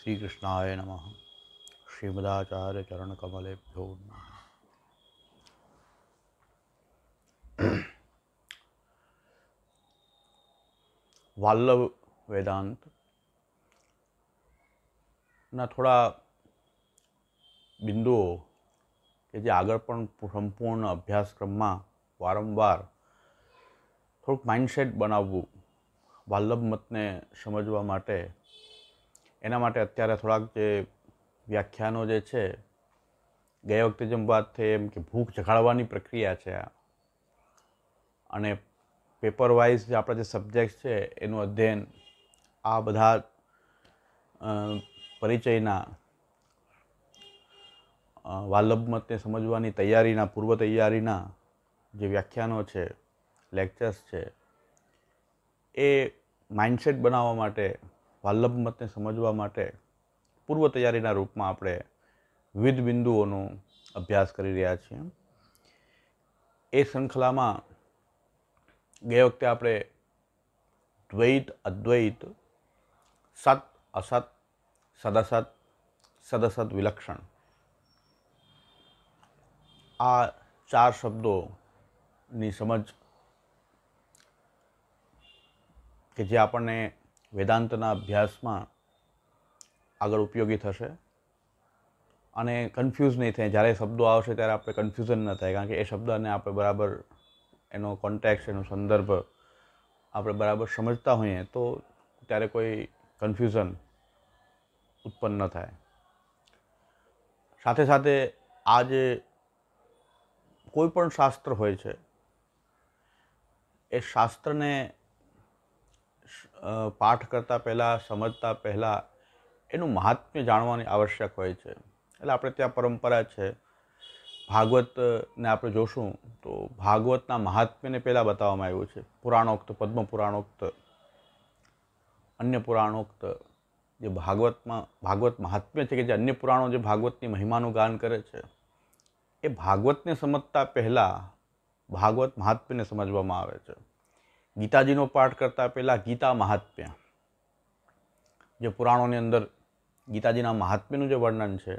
શ્રીકૃષ્ણાય નમ શ્રીમદાચાર્ય ચરણકમલેભ્યો નમ વાલ્લવ વેદાંત ના થોડા બિંદુઓ કે જે આગળ પણ સંપૂર્ણ અભ્યાસક્રમમાં વારંવાર થોડુંક માઇન્ડસેટ બનાવવું વાલ્લભ મતને સમજવા માટે એના માટે અત્યારે થોડાક જે વ્યાખ્યાનો જે છે ગયા વખતે જેમ વાત થઈ એમ કે ભૂખ જગાડવાની પ્રક્રિયા છે આ અને પેપર વાઇઝ જે આપણા જે સબ્જેક્ટ છે એનું અધ્યયન આ બધા પરિચયના મતને સમજવાની તૈયારીના પૂર્વ તૈયારીના જે વ્યાખ્યાનો છે લેક્ચર્સ છે એ માઇન્ડસેટ બનાવવા માટે વાલ્લભ મતને સમજવા માટે પૂર્વ તૈયારીના રૂપમાં આપણે વિવિધ બિંદુઓનો અભ્યાસ કરી રહ્યા છીએ એ શૃંખલામાં ગયા વખતે આપણે દ્વૈત અદ્વૈત સત અસત સદસત સદસદ વિલક્ષણ આ ચાર શબ્દોની સમજ કે જે આપણને વેદાંતના અભ્યાસમાં આગળ ઉપયોગી થશે અને કન્ફ્યુઝ નહીં થાય જ્યારે શબ્દો આવશે ત્યારે આપણે કન્ફ્યુઝન ન થાય કારણ કે એ શબ્દને આપણે બરાબર એનો કોન્ટેક્ટ એનો સંદર્ભ આપણે બરાબર સમજતા હોઈએ તો ત્યારે કોઈ કન્ફ્યુઝન ઉત્પન્ન ન થાય સાથે સાથે આ જે કોઈ પણ શાસ્ત્ર હોય છે એ શાસ્ત્રને પાઠ કરતાં પહેલાં સમજતા પહેલાં એનું મહાત્મ્ય જાણવાની આવશ્યક હોય છે એટલે આપણે ત્યાં પરંપરા છે ભાગવતને આપણે જોશું તો ભાગવતના મહાત્મ્યને પહેલાં બતાવવામાં આવ્યું છે પુરાણોક્ત પદ્મ પુરાણોક્ત અન્ય પુરાણોક્ત જે ભાગવતમાં ભાગવત મહાત્મ્ય છે કે જે અન્ય પુરાણો જે ભાગવતની મહિમાનું ગાન કરે છે એ ભાગવતને સમજતા પહેલાં ભાગવત મહાત્મ્યને સમજવામાં આવે છે ગીતાજીનો પાઠ કરતાં પહેલાં ગીતા મહાત્મ્ય જે પુરાણોની અંદર ગીતાજીના મહાત્મ્યનું જે વર્ણન છે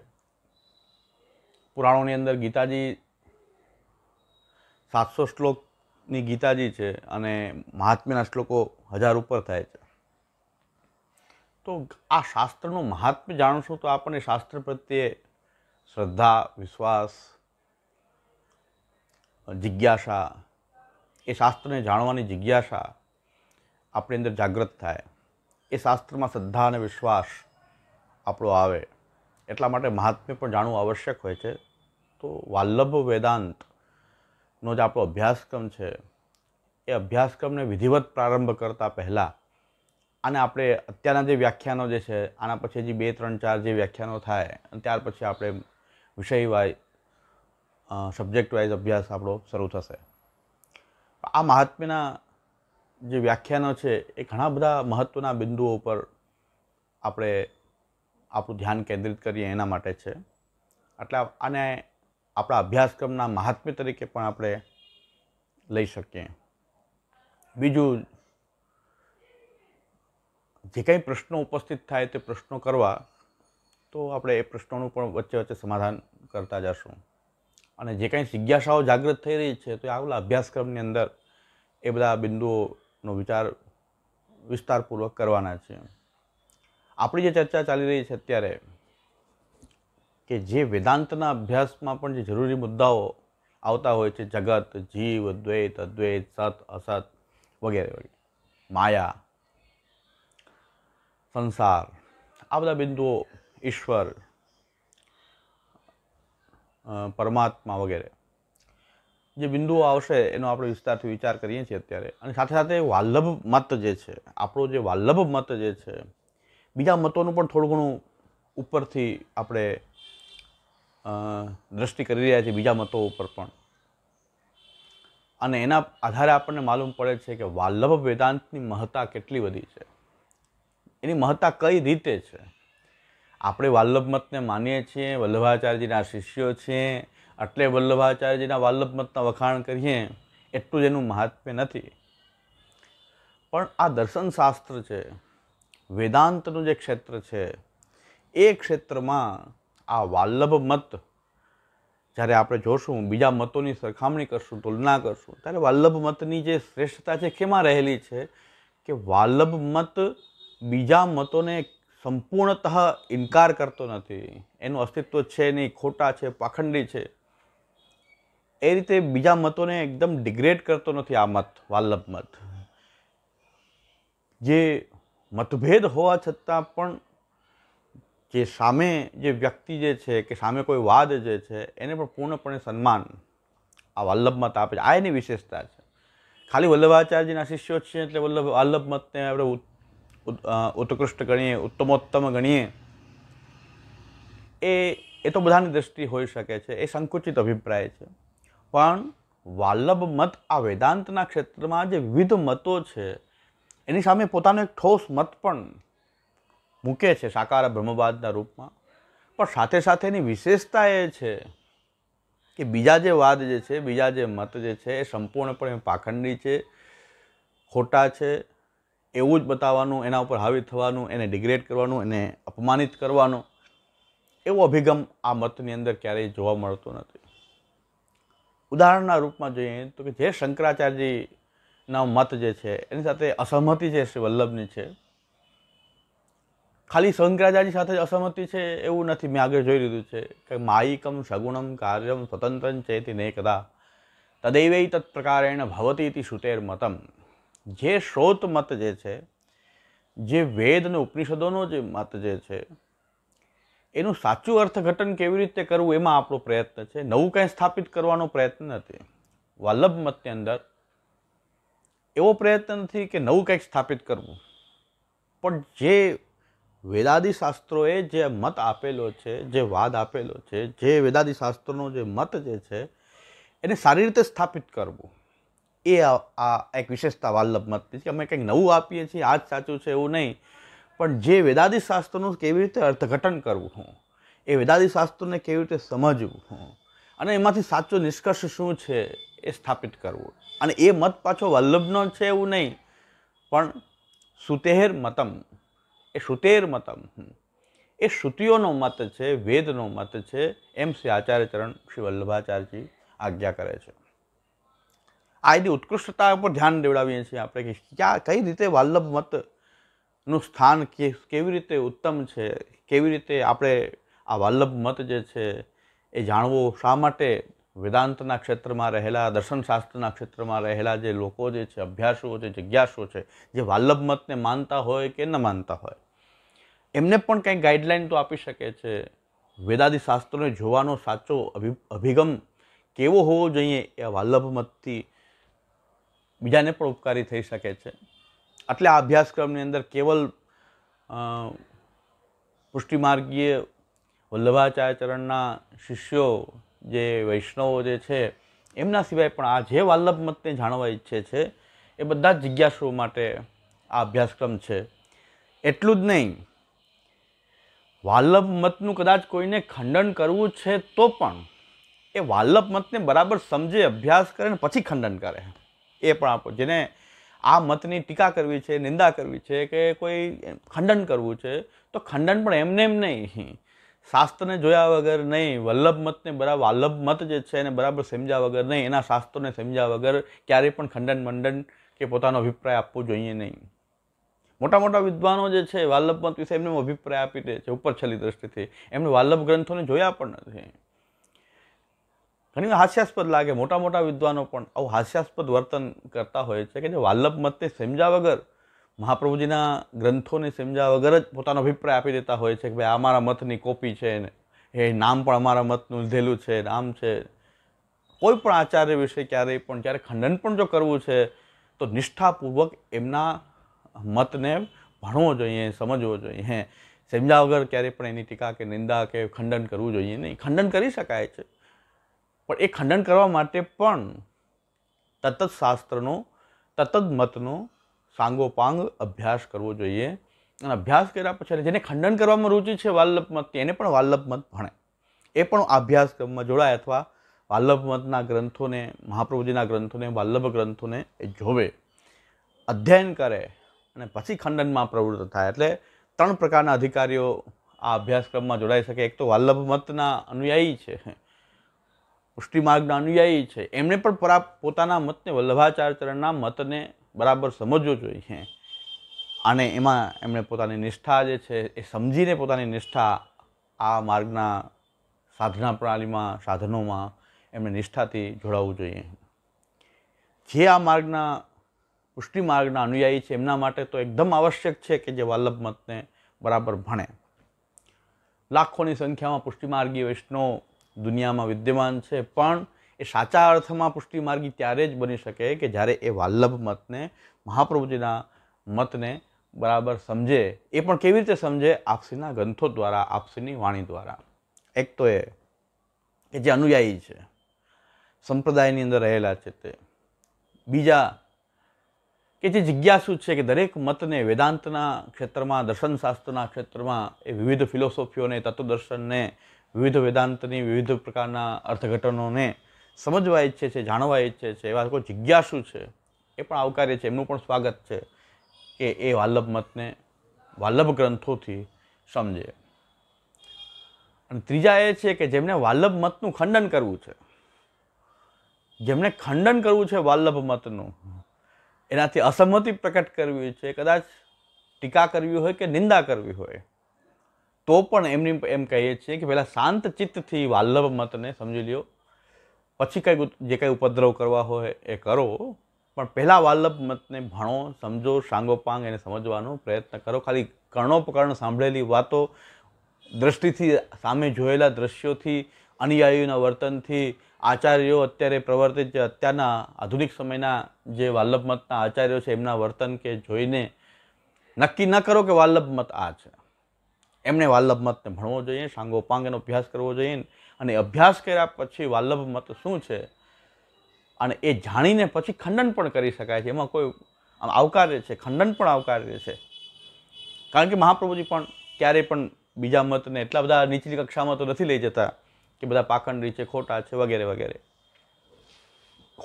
પુરાણોની અંદર ગીતાજી સાતસો શ્લોકની ગીતાજી છે અને મહાત્મ્યના શ્લોકો હજાર ઉપર થાય છે તો આ શાસ્ત્રનું મહાત્મ્ય જાણશો તો આપણને શાસ્ત્ર પ્રત્યે શ્રદ્ધા વિશ્વાસ જિજ્ઞાસા એ શાસ્ત્રને જાણવાની જિજ્ઞાસા આપણી અંદર જાગૃત થાય એ શાસ્ત્રમાં શ્રદ્ધા અને વિશ્વાસ આપણો આવે એટલા માટે મહાત્મ્ય પણ જાણવું આવશ્યક હોય છે તો વાલ્લભ વેદાંતનો જે આપણો અભ્યાસક્રમ છે એ અભ્યાસક્રમને વિધિવત પ્રારંભ કરતાં પહેલાં અને આપણે અત્યારના જે વ્યાખ્યાનો જે છે આના પછી જે બે ત્રણ ચાર જે વ્યાખ્યાનો થાય અને ત્યાર પછી આપણે વિષય વાઇઝ સબ્જેક્ટ વાઇઝ અભ્યાસ આપણો શરૂ થશે આ મહાત્મ્યના જે વ્યાખ્યાનો છે એ ઘણા બધા મહત્ત્વના બિંદુઓ પર આપણે આપણું ધ્યાન કેન્દ્રિત કરીએ એના માટે છે એટલે આને આપણા અભ્યાસક્રમના મહાત્મ્ય તરીકે પણ આપણે લઈ શકીએ બીજું જે કંઈ પ્રશ્નો ઉપસ્થિત થાય તે પ્રશ્નો કરવા તો આપણે એ પ્રશ્નોનું પણ વચ્ચે વચ્ચે સમાધાન કરતા જશું અને જે કાંઈ જિજ્ઞાસાઓ જાગૃત થઈ રહી છે તો એ આવેલા અભ્યાસક્રમની અંદર એ બધા બિંદુઓનો વિચાર વિસ્તારપૂર્વક કરવાના છે આપણી જે ચર્ચા ચાલી રહી છે અત્યારે કે જે વેદાંતના અભ્યાસમાં પણ જે જરૂરી મુદ્દાઓ આવતા હોય છે જગત જીવ દ્વૈત અદ્વૈત સત અસત વગેરે વગેરે માયા સંસાર આ બધા બિંદુઓ ઈશ્વર પરમાત્મા વગેરે જે બિંદુઓ આવશે એનો આપણે વિસ્તારથી વિચાર કરીએ છીએ અત્યારે અને સાથે સાથે વાલ્લભ મત જે છે આપણો જે વાલ્લભ મત જે છે બીજા મતોનું પણ થોડું ઘણું ઉપરથી આપણે દ્રષ્ટિ કરી રહ્યા છીએ બીજા મતો ઉપર પણ અને એના આધારે આપણને માલુમ પડે છે કે વાલ્લભ વેદાંતની મહત્તા કેટલી બધી છે એની મહત્તા કઈ રીતે છે આપણે વલ્લભ મતને માનીએ છીએ વલ્લભાચાર્યજીના શિષ્યો છીએ એટલે વલ્લભાચાર્યજીના વલ્લભ મતના વખાણ કરીએ એટલું જ એનું મહાત્મ્ય નથી પણ આ દર્શનશાસ્ત્ર છે વેદાંતનું જે ક્ષેત્ર છે એ ક્ષેત્રમાં આ વાલ્લભ મત જ્યારે આપણે જોશું બીજા મતોની સરખામણી કરશું તુલના કરશું ત્યારે વાલ્લભ મતની જે શ્રેષ્ઠતા છે કેમાં રહેલી છે કે વાલ્લભ મત બીજા મતોને સંપૂર્ણતઃ ઇનકાર કરતો નથી એનું અસ્તિત્વ છે નહીં ખોટા છે પાખંડી છે એ રીતે બીજા મતોને એકદમ ડિગ્રેડ કરતો નથી આ મત વાલ્લભ મત જે મતભેદ હોવા છતાં પણ જે સામે જે વ્યક્તિ જે છે કે સામે કોઈ વાદ જે છે એને પણ પૂર્ણપણે સન્માન આ વલ્લભ મત આપે છે આ એની વિશેષતા છે ખાલી વલ્લભાચાર્યજીના શિષ્યો છે એટલે વલ્લભ વલ્લભ મતને આપણે ઉત્કૃષ્ટ ગણીએ ઉત્તમોત્તમ ગણીએ એ એ તો બધાની દ્રષ્ટિ હોઈ શકે છે એ સંકુચિત અભિપ્રાય છે પણ વાલ્લભ મત આ વેદાંતના ક્ષેત્રમાં જે વિવિધ મતો છે એની સામે પોતાનો એક ઠોસ મત પણ મૂકે છે સાકાર બ્રહ્મવાદના રૂપમાં પણ સાથે સાથે એની વિશેષતા એ છે કે બીજા જે વાદ જે છે બીજા જે મત જે છે એ સંપૂર્ણપણે પાખંડી છે ખોટા છે એવું જ બતાવવાનું એના ઉપર હાવી થવાનું એને ડિગ્રેડ કરવાનું એને અપમાનિત કરવાનો એવો અભિગમ આ મતની અંદર ક્યારેય જોવા મળતો નથી ઉદાહરણના રૂપમાં જોઈએ તો કે જે શંકરાચાર્યજીના મત જે છે એની સાથે અસહમતિ છે શ્રી વલ્લભની છે ખાલી શંકરાચાર્ય સાથે જ અસહમતિ છે એવું નથી મેં આગળ જોઈ લીધું છે કે માયિકમ સગુણમ કાર્યમ સ્વતંત્ર ચેતી ને કદા તદૈવૈ તત્પ્રકારેણ ભવતી શ્રુતેર મતમ જે શ્રોત મત જે છે જે વેદ અને ઉપનિષદોનો જે મત જે છે એનું સાચું અર્થઘટન કેવી રીતે કરવું એમાં આપણો પ્રયત્ન છે નવું કંઈ સ્થાપિત કરવાનો પ્રયત્ન નથી વાલ્લભ મતની અંદર એવો પ્રયત્ન નથી કે નવું કંઈક સ્થાપિત કરવું પણ જે વેદાદી શાસ્ત્રોએ જે મત આપેલો છે જે વાદ આપેલો છે જે વેદાદિ શાસ્ત્રોનો જે મત જે છે એને સારી રીતે સ્થાપિત કરવું એ આ એક વિશેષતા વાલ્લભ મતની છે અમે કંઈક નવું આપીએ છીએ આ જ સાચું છે એવું નહીં પણ જે વેદાદી શાસ્ત્રોનું કેવી રીતે અર્થઘટન કરવું હું એ વેદાદી શાસ્ત્રોને કેવી રીતે સમજવું હું અને એમાંથી સાચો નિષ્કર્ષ શું છે એ સ્થાપિત કરવું અને એ મત પાછો વલ્લભનો છે એવું નહીં પણ સુતેર મતમ એ સુતેર મતમ એ શ્રુતિઓનો મત છે વેદનો મત છે એમ શ્રી આચાર્યચરણ શ્રી વલ્લભાચાર્યજી આજ્ઞા કરે છે આ એની ઉત્કૃષ્ટતા પર ધ્યાન દેવડાવીએ છીએ આપણે કે ક્યાં કઈ રીતે વાલ્લભ મતનું સ્થાન કે કેવી રીતે ઉત્તમ છે કેવી રીતે આપણે આ વાલ્લભ મત જે છે એ જાણવો શા માટે વેદાંતના ક્ષેત્રમાં રહેલા દર્શનશાસ્ત્રના ક્ષેત્રમાં રહેલા જે લોકો જે છે અભ્યાસુઓ છે જિજ્ઞાસુઓ છે જે વાલ્લભ મતને માનતા હોય કે ન માનતા હોય એમને પણ કંઈક ગાઈડલાઇન તો આપી શકે છે વેદાદી શાસ્ત્રોને જોવાનો સાચો અભિ અભિગમ કેવો હોવો જોઈએ એ વાલ્લભ મતથી બીજાને પણ ઉપકારી થઈ શકે છે એટલે આ અભ્યાસક્રમની અંદર કેવલ પુષ્ટિમાર્ગીય ચરણના શિષ્યો જે વૈષ્ણવો જે છે એમના સિવાય પણ આ જે વાલ્લભ મતને જાણવા ઈચ્છે છે એ બધા જ જિજ્ઞાસુઓ માટે આ અભ્યાસક્રમ છે એટલું જ નહીં વાલ્લભ મતનું કદાચ કોઈને ખંડન કરવું છે તો પણ એ વાલ્લભ મતને બરાબર સમજે અભ્યાસ કરે ને પછી ખંડન કરે એ પણ આપો જેને આ મતની ટીકા કરવી છે નિંદા કરવી છે કે કોઈ ખંડન કરવું છે તો ખંડન પણ એમને એમ નહીં શાસ્ત્રને જોયા વગર નહીં વલ્લભ મતને બરાબર વલ્લભ મત જે છે એને બરાબર સમજ્યા વગર નહીં એના શાસ્ત્રોને સમજ્યા વગર ક્યારેય પણ ખંડન મંડન કે પોતાનો અભિપ્રાય આપવો જોઈએ નહીં મોટા મોટા વિદ્વાનો જે છે વાલ્લભ મત વિશે એમને અભિપ્રાય આપી દે છે ઉપર છેલ્લી દ્રષ્ટિથી એમને વાલ્લભ ગ્રંથોને જોયા પણ નથી ઘણી હાસ્યાસ્પદ લાગે મોટા મોટા વિદ્વાનો પણ આવું હાસ્યાસ્પદ વર્તન કરતા હોય છે કે જે વાલ્લભ મતને સમજ્યા વગર મહાપ્રભુજીના ગ્રંથોને સમજ્યા વગર જ પોતાનો અભિપ્રાય આપી દેતા હોય છે કે ભાઈ આ મારા મતની કોપી છે ને એ નામ પણ અમારા મતનું લીધેલું છે નામ છે કોઈ પણ આચાર્ય વિશે ક્યારેય પણ જ્યારે ખંડન પણ જો કરવું છે તો નિષ્ઠાપૂર્વક એમના મતને ભણવો જોઈએ સમજવો જોઈએ હે સમજ્યા વગર ક્યારેય પણ એની ટીકા કે નિંદા કે ખંડન કરવું જોઈએ નહીં ખંડન કરી શકાય છે પણ એ ખંડન કરવા માટે પણ તત્ત શાસ્ત્રનો તત્ત મતનો સાંગોપાંગ અભ્યાસ કરવો જોઈએ અને અભ્યાસ કર્યા પછી જેને ખંડન કરવામાં રુચિ છે વાલ્લભ મત તેને પણ વાલ્લભ મત ભણે એ પણ અભ્યાસક્રમમાં જોડાય અથવા વાલ્લભ મતના ગ્રંથોને મહાપ્રભુજીના ગ્રંથોને વાલ્લભ ગ્રંથોને એ જોવે અધ્યયન કરે અને પછી ખંડનમાં પ્રવૃત્ત થાય એટલે ત્રણ પ્રકારના અધિકારીઓ આ અભ્યાસક્રમમાં જોડાઈ શકે એક તો વાલ્લભ મતના અનુયાયી છે પુષ્ટિમાર્ગના અનુયાયી છે એમણે પણ પરા પોતાના મતને વલ્લભાચાર્યના મતને બરાબર સમજવો જોઈએ અને એમાં એમણે પોતાની નિષ્ઠા જે છે એ સમજીને પોતાની નિષ્ઠા આ માર્ગના સાધના પ્રણાલીમાં સાધનોમાં એમણે નિષ્ઠાથી જોડાવવું જોઈએ જે આ માર્ગના પુષ્ટિ માર્ગના અનુયાયી છે એમના માટે તો એકદમ આવશ્યક છે કે જે વલ્લભ મતને બરાબર ભણે લાખોની સંખ્યામાં પુષ્ટિમાર્ગીય વૈષ્ણવ દુનિયામાં વિદ્યમાન છે પણ એ સાચા અર્થમાં પુષ્ટિમાર્ગી ત્યારે જ બની શકે કે જ્યારે એ વાલ્લભ મતને મહાપ્રભુજીના મતને બરાબર સમજે એ પણ કેવી રીતે સમજે આપસીના ગ્રંથો દ્વારા આપસીની વાણી દ્વારા એક તો એ કે જે અનુયાયી છે સંપ્રદાયની અંદર રહેલા છે તે બીજા કે જે જિજ્ઞાસુ છે કે દરેક મતને વેદાંતના ક્ષેત્રમાં દર્શનશાસ્ત્રના ક્ષેત્રમાં એ વિવિધ ફિલોસોફીઓને તત્વદર્શનને વિવિધ વેદાંતની વિવિધ પ્રકારના અર્થઘટનોને સમજવા ઈચ્છે છે જાણવા ઈચ્છે છે એવા લોકો જિજ્ઞાસુ છે એ પણ આવકાર્ય છે એમનું પણ સ્વાગત છે કે એ વાલ્લભ મતને વાલ્લભ ગ્રંથોથી સમજે અને ત્રીજા એ છે કે જેમને વાલ્લભ મતનું ખંડન કરવું છે જેમને ખંડન કરવું છે વાલ્લભ મતનું એનાથી અસંમતિ પ્રકટ કરવી છે કદાચ ટીકા કરવી હોય કે નિંદા કરવી હોય તો પણ એમની એમ કહીએ છીએ કે પહેલાં શાંત ચિત્તથી વાલ્લભ મતને સમજી લ્યો પછી કંઈક જે કંઈ ઉપદ્રવ કરવા હોય એ કરો પણ પહેલાં વાલ્લભ મતને ભણો સમજો સાંગોપાંગ એને સમજવાનો પ્રયત્ન કરો ખાલી કર્ણોપકર્ણ સાંભળેલી વાતો દૃષ્ટિથી સામે જોયેલા દ્રશ્યોથી અનુયાયીઓના વર્તનથી આચાર્યો અત્યારે પ્રવર્તિત જે અત્યારના આધુનિક સમયના જે વાલ્લભ મતના આચાર્યો છે એમના વર્તન કે જોઈને નક્કી ન કરો કે વાલ્લભ મત આ છે એમને વાલ્લભ મતને ભણવો જોઈએ સાંગોપાંગ એનો અભ્યાસ કરવો જોઈએ અને અભ્યાસ કર્યા પછી વાલ્લભ મત શું છે અને એ જાણીને પછી ખંડન પણ કરી શકાય છે એમાં કોઈ આવકાર્ય છે ખંડન પણ આવકાર્ય છે કારણ કે મહાપ્રભુજી પણ ક્યારેય પણ બીજા મતને એટલા બધા નીચલી કક્ષામાં તો નથી લઈ જતા કે બધા પાખંડી છે ખોટા છે વગેરે વગેરે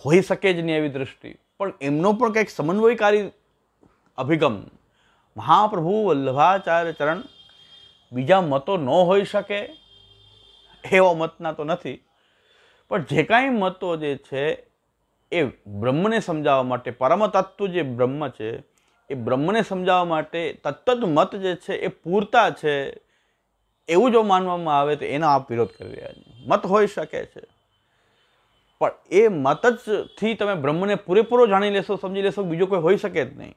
હોઈ શકે જ નહીં એવી દૃષ્ટિ પણ એમનો પણ કંઈક સમન્વયકારી અભિગમ મહાપ્રભુ વલ્લભાચાર્ય ચરણ બીજા મતો ન હોઈ શકે એવા મતના તો નથી પણ જે કાંઈ મતો જે છે એ બ્રહ્મને સમજાવવા માટે પરમતત્વ જે બ્રહ્મ છે એ બ્રહ્મને સમજાવવા માટે તત્ત મત જે છે એ પૂરતા છે એવું જો માનવામાં આવે તો એનો આપ વિરોધ કરી રહ્યા છે મત હોઈ શકે છે પણ એ મત જ થી તમે બ્રહ્મને પૂરેપૂરો જાણી લેશો સમજી લેશો બીજો કોઈ હોઈ શકે જ નહીં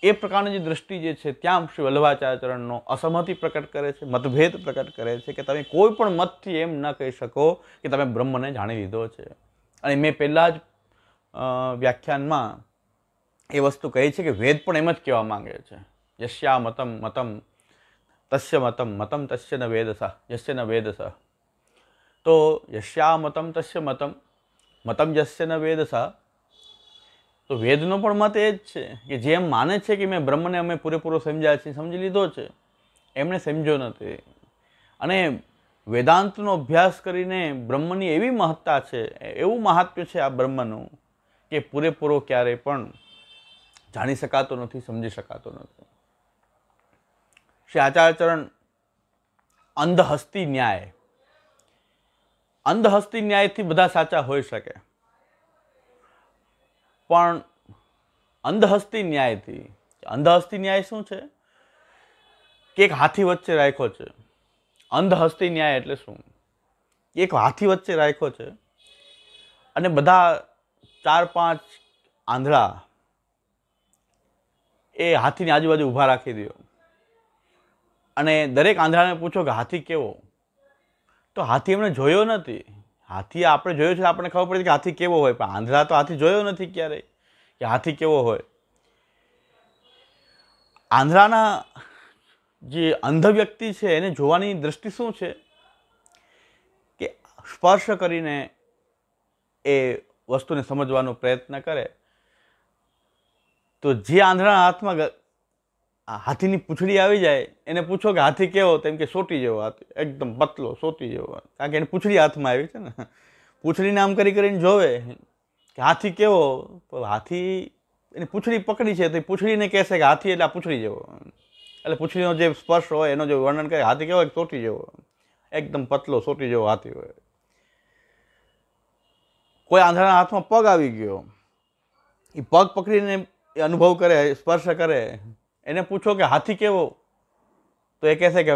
એ પ્રકારની જે દ્રષ્ટિ જે છે ત્યાં શ્રી વલ્લભાચાર્યચરણનો અસહમતિ પ્રકટ કરે છે મતભેદ પ્રકટ કરે છે કે તમે કોઈ પણ મતથી એમ ન કહી શકો કે તમે બ્રહ્મને જાણી લીધો છે અને મેં પહેલાં જ વ્યાખ્યાનમાં એ વસ્તુ કહી છે કે વેદ પણ એમ જ કહેવા માંગે છે યશ્યા મતમ મતમ તસ્ય મતમ મતમ તસ્ય ન વેદ વેદસ યસ્ય ન વેદ વેદસ તો યશ્યા મતમ તસ્ય મતમ મતમ યશ્ય ન વેદ વેદસ તો વેદનો પણ મત એ જ છે કે જેમ માને છે કે મેં બ્રહ્મને અમે પૂરેપૂરો સમજ્યા છે સમજી લીધો છે એમણે સમજ્યો નથી અને વેદાંતનો અભ્યાસ કરીને બ્રહ્મની એવી મહત્તા છે એવું મહાત્મ્ય છે આ બ્રહ્મનું કે પૂરેપૂરો ક્યારે પણ જાણી શકાતો નથી સમજી શકાતો નથી શ્રી આચાર્યચરણ અંધહસ્તી ન્યાય અંધહસ્તી ન્યાયથી બધા સાચા હોઈ શકે પણ અંધહસ્તી ન્યાયથી અંધહસ્તી ન્યાય શું છે કે એક હાથી વચ્ચે રાખ્યો છે અંધહસ્તી ન્યાય એટલે શું એક હાથી વચ્ચે રાખ્યો છે અને બધા ચાર પાંચ આંધળા એ હાથીની આજુબાજુ ઊભા રાખી દો અને દરેક આંધળાને પૂછો કે હાથી કેવો તો હાથી એમણે જોયો નથી હાથી આપણે જોયો છે આપણને ખબર પડી કે હાથી કેવો હોય પણ આંધળા તો હાથી જોયો નથી ક્યારેય કે હાથી કેવો હોય આંધળાના જે અંધ વ્યક્તિ છે એને જોવાની દ્રષ્ટિ શું છે કે સ્પર્શ કરીને એ વસ્તુને સમજવાનો પ્રયત્ન કરે તો જે આંધળાના હાથમાં હાથીની પૂછડી આવી જાય એને પૂછો કે હાથી કેવો તેમ કે સોટી જેવો હાથી એકદમ પતલો સોટી જેવો કારણ કે એની પૂંછડી હાથમાં આવી છે ને પૂછડી નામ કરી કરીને જોવે કે હાથી કેવો તો હાથી એની પૂંછડી પકડી છે તો એ પૂછડીને કહેશે કે હાથી એટલે આ પૂંછડી જેવો એટલે પૂછડીનો જે સ્પર્શ હોય એનો જે વર્ણન કરે હાથી કેવો એક સોટી જેવો એકદમ પતલો સોટી જેવો હાથી હોય કોઈ આંધળાના હાથમાં પગ આવી ગયો એ પગ પકડીને એ અનુભવ કરે સ્પર્શ કરે એને પૂછો કે હાથી કેવો તો એ કહેશે કે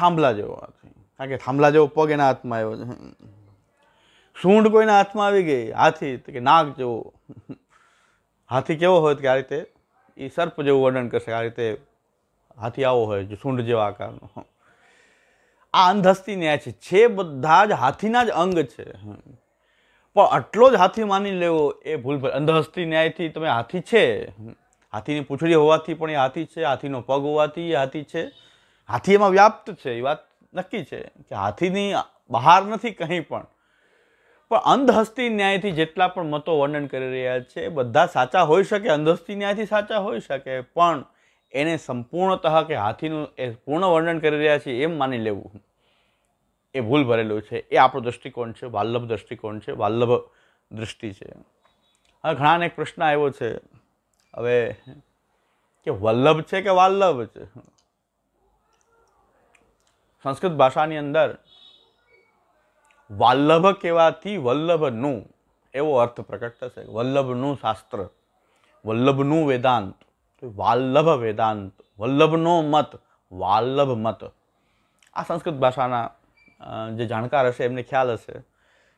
થાંભલા જેવો હાથી કારણ કે થાંભલા જેવો પગ એના હાથમાં આવ્યો છે સૂંઢ કોઈના હાથમાં આવી ગઈ હાથી કે નાક જેવો હાથી કેવો હોય કે આ રીતે એ સર્પ જેવું વર્ણન કરશે આ રીતે હાથી આવો હોય જે સૂંઢ જેવા આકારનો આ અંધસ્તી ન્યાય છે છે બધા જ હાથીના જ અંગ છે પણ આટલો જ હાથી માની લેવો એ ભૂલ અંધહસ્તી ન્યાયથી તમે હાથી છે હાથીની પૂંછડી હોવાથી પણ એ હાથી છે હાથીનો પગ હોવાથી એ હાથી છે હાથી એમાં વ્યાપ્ત છે એ વાત નક્કી છે કે હાથીની બહાર નથી કંઈ પણ પણ અંધહસ્તી ન્યાયથી જેટલા પણ મતો વર્ણન કરી રહ્યા છે બધા સાચા હોઈ શકે અંધહસ્તી ન્યાયથી સાચા હોઈ શકે પણ એને સંપૂર્ણતઃ કે હાથીનું એ પૂર્ણ વર્ણન કરી રહ્યા છે એમ માની લેવું એ ભૂલ ભરેલું છે એ આપણો દૃષ્ટિકોણ છે વાલ્લભ દૃષ્ટિકોણ છે વાલ્લભ દૃષ્ટિ છે હવે ઘણાને એક પ્રશ્ન આવ્યો છે હવે કે વલ્લભ છે કે વાલ્લભ છે સંસ્કૃત ભાષાની અંદર વાલ્લભ કહેવાથી વલ્લભનું એવો અર્થ પ્રકટ થશે વલ્લભનું શાસ્ત્ર વલ્લભનું વેદાંત વાલ્લભ વેદાંત વલ્લભનો મત વાલ્લભ મત આ સંસ્કૃત ભાષાના જે જાણકાર હશે એમને ખ્યાલ હશે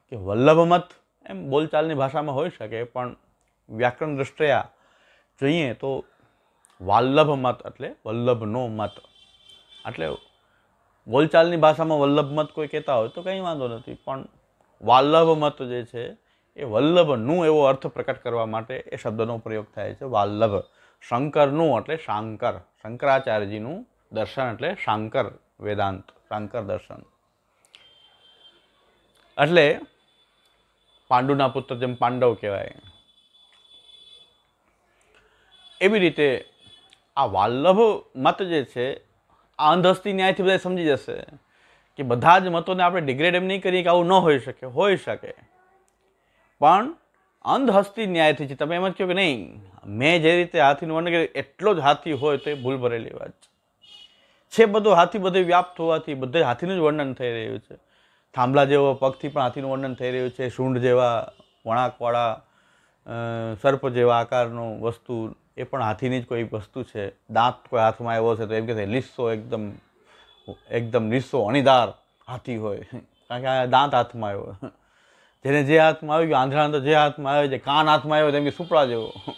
કે વલ્લભ મત એમ બોલચાલની ભાષામાં હોઈ શકે પણ વ્યાકરણ દ્રષ્ટયા જોઈએ તો વાલ્લભ મત એટલે વલ્લભનો મત એટલે બોલચાલની ભાષામાં વલ્લભ મત કોઈ કહેતા હોય તો કંઈ વાંધો નથી પણ વાલ્લભ મત જે છે એ વલ્લભનું એવો અર્થ પ્રકટ કરવા માટે એ શબ્દનો પ્રયોગ થાય છે વાલ્લભ શંકરનું એટલે શાંકર શંકરાચાર્યજીનું દર્શન એટલે શાંકર વેદાંત શાંકર દર્શન એટલે પાંડુના પુત્ર જેમ પાંડવ કહેવાય એવી રીતે આ વાલ્લભ મત જે છે આ અંધસ્તી ન્યાયથી બધા સમજી જશે કે બધા જ મતોને આપણે ડિગ્રેડ એમ નહીં કરીએ કે આવું ન હોઈ શકે હોઈ શકે પણ અંધહસ્તી ન્યાયથી છે તમે એમ જ કહો કે નહીં મેં જે રીતે હાથીનું વર્ણન કર્યું એટલો જ હાથી હોય તો એ ભૂલ ભરેલી વાત છે છે બધો હાથી બધે વ્યાપ્ત હોવાથી બધે હાથીનું જ વર્ણન થઈ રહ્યું છે થાંભલા જેવો પગથી પણ હાથીનું વર્ણન થઈ રહ્યું છે સૂંઢ જેવા વણાકવાળા સર્પ જેવા આકારનું વસ્તુ એ પણ હાથીની જ કોઈ વસ્તુ છે દાંત કોઈ હાથમાં આવ્યો છે તો એમ કહે છે લીસ્સો એકદમ એકદમ લીસ્સો અણીદાર હાથી હોય કારણ કે આ દાંત હાથમાં આવ્યો જેને જે હાથમાં આવ્યું આંધળા તો જે હાથમાં આવ્યો જે કાન હાથમાં આવ્યો તેમ કે સુપડા જેવો